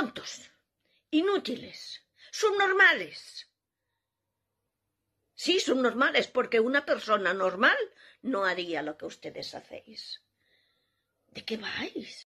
tontos, inútiles, subnormales. Sí, subnormales, porque una persona normal no haría lo que ustedes hacéis. ¿De qué vais?